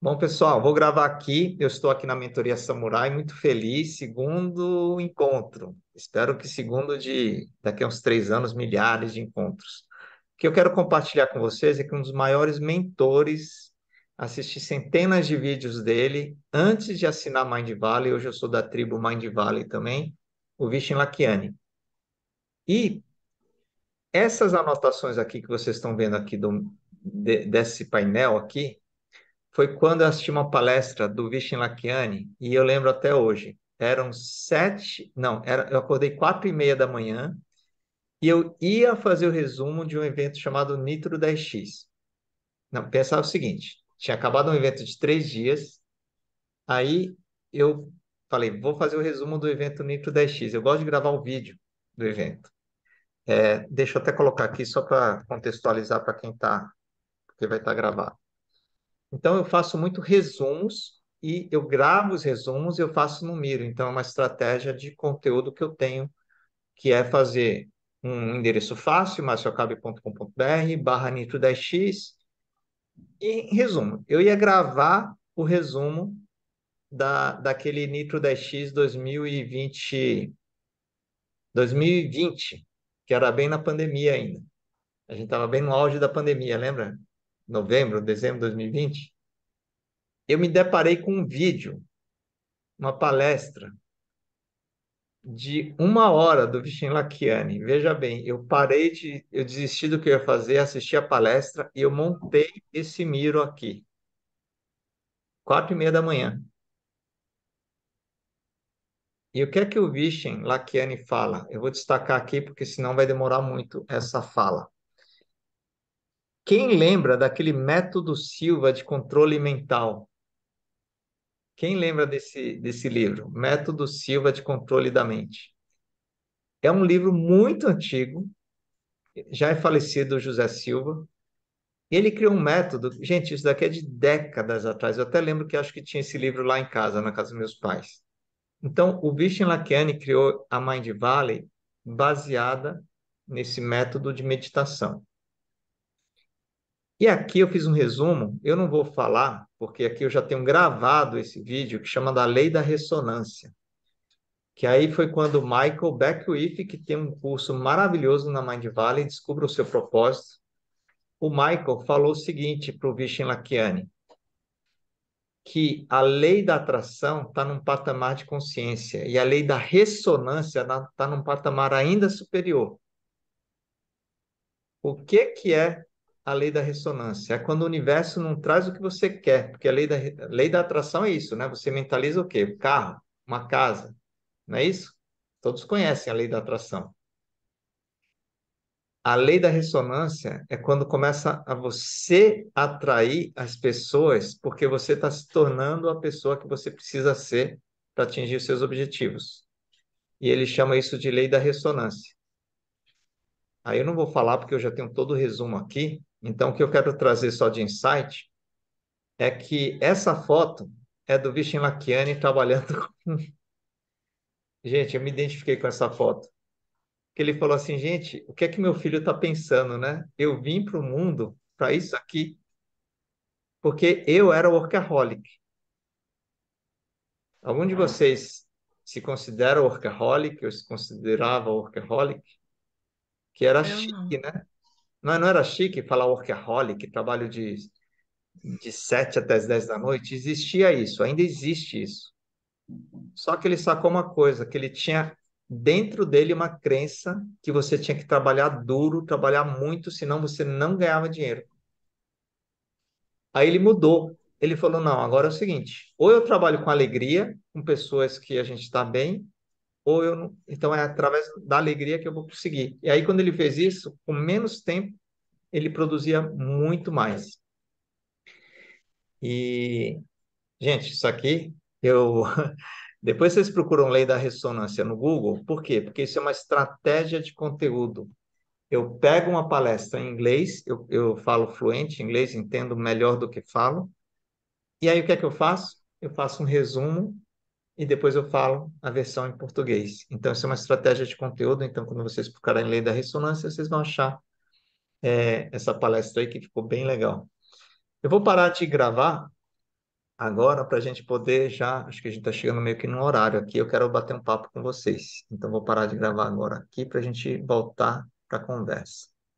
Bom, pessoal, vou gravar aqui. Eu estou aqui na Mentoria Samurai, muito feliz. Segundo encontro. Espero que segundo de daqui a uns três anos, milhares de encontros. O que eu quero compartilhar com vocês é que um dos maiores mentores, assisti centenas de vídeos dele antes de assinar Mind Valley. Hoje eu sou da tribo Mind Valley também, o Vishen Lakiani. E essas anotações aqui que vocês estão vendo aqui do, de, desse painel aqui, foi quando eu assisti uma palestra do Vishen Lakiani, e eu lembro até hoje, eram sete, não, era, eu acordei quatro e meia da manhã, e eu ia fazer o resumo de um evento chamado Nitro 10X. Não, pensava o seguinte, tinha acabado um evento de três dias, aí eu falei, vou fazer o resumo do evento Nitro 10X, eu gosto de gravar o vídeo do evento. É, deixa eu até colocar aqui só para contextualizar para quem está, porque vai estar tá gravado. Então, eu faço muito resumos e eu gravo os resumos e eu faço no Miro. Então, é uma estratégia de conteúdo que eu tenho, que é fazer um endereço fácil, marciocabe.com.br, barra nitro 10x. E, resumo, eu ia gravar o resumo da, daquele Nitro 10x 2020, 2020, que era bem na pandemia ainda. A gente estava bem no auge da pandemia, lembra? novembro, dezembro de 2020, eu me deparei com um vídeo, uma palestra de uma hora do Vishen Lakiani. Veja bem, eu parei de, eu desisti do que eu ia fazer, assisti a palestra e eu montei esse miro aqui, quatro e meia da manhã. E o que é que o Vishen Lakiani fala? Eu vou destacar aqui porque senão vai demorar muito essa fala. Quem lembra daquele método Silva de controle mental? Quem lembra desse, desse livro? Método Silva de Controle da Mente. É um livro muito antigo, já é falecido José Silva. Ele criou um método, gente, isso daqui é de décadas atrás. Eu até lembro que acho que tinha esse livro lá em casa, na casa dos meus pais. Então, o Vishen Lakiani criou a Mind Valley baseada nesse método de meditação. E aqui eu fiz um resumo, eu não vou falar, porque aqui eu já tenho gravado esse vídeo que chama da Lei da Ressonância. Que aí foi quando Michael Beckwith, que tem um curso maravilhoso na Mind Valley, descubra o seu propósito. O Michael falou o seguinte para o Vishen Lakiani, que a lei da atração está num patamar de consciência e a lei da ressonância está num patamar ainda superior. O que, que é a lei da ressonância. É quando o universo não traz o que você quer, porque a lei da, a lei da atração é isso, né? Você mentaliza o quê? Um carro, uma casa, não é isso? Todos conhecem a lei da atração. A lei da ressonância é quando começa a você atrair as pessoas, porque você está se tornando a pessoa que você precisa ser para atingir os seus objetivos. E ele chama isso de lei da ressonância. Aí eu não vou falar porque eu já tenho todo o resumo aqui, então, o que eu quero trazer só de insight é que essa foto é do Vishen Lakiani trabalhando com... Gente, eu me identifiquei com essa foto. Que ele falou assim, gente, o que é que meu filho está pensando, né? Eu vim para o mundo para isso aqui, porque eu era workaholic. Algum de ah. vocês se considera workaholic Eu se considerava workaholic? Que era eu chique, não. né? Não, não era chique falar workaholic, trabalho de, de 7 até as 10 da noite? Existia isso, ainda existe isso. Só que ele sacou uma coisa, que ele tinha dentro dele uma crença que você tinha que trabalhar duro, trabalhar muito, senão você não ganhava dinheiro. Aí ele mudou. Ele falou: não, agora é o seguinte: ou eu trabalho com alegria, com pessoas que a gente está bem, ou eu não... então é através da alegria que eu vou conseguir. E aí quando ele fez isso, com menos tempo, ele produzia muito mais. E gente, isso aqui eu depois vocês procuram lei da ressonância no Google, por quê? Porque isso é uma estratégia de conteúdo. Eu pego uma palestra em inglês, eu, eu falo fluente inglês, entendo melhor do que falo. E aí o que é que eu faço? Eu faço um resumo e depois eu falo a versão em português. Então, isso é uma estratégia de conteúdo. Então, quando vocês procurarem Lei da Ressonância, vocês vão achar é, essa palestra aí que ficou bem legal. Eu vou parar de gravar agora para a gente poder já. Acho que a gente está chegando meio que no horário aqui. Eu quero bater um papo com vocês. Então, vou parar de gravar agora aqui para a gente voltar para a conversa.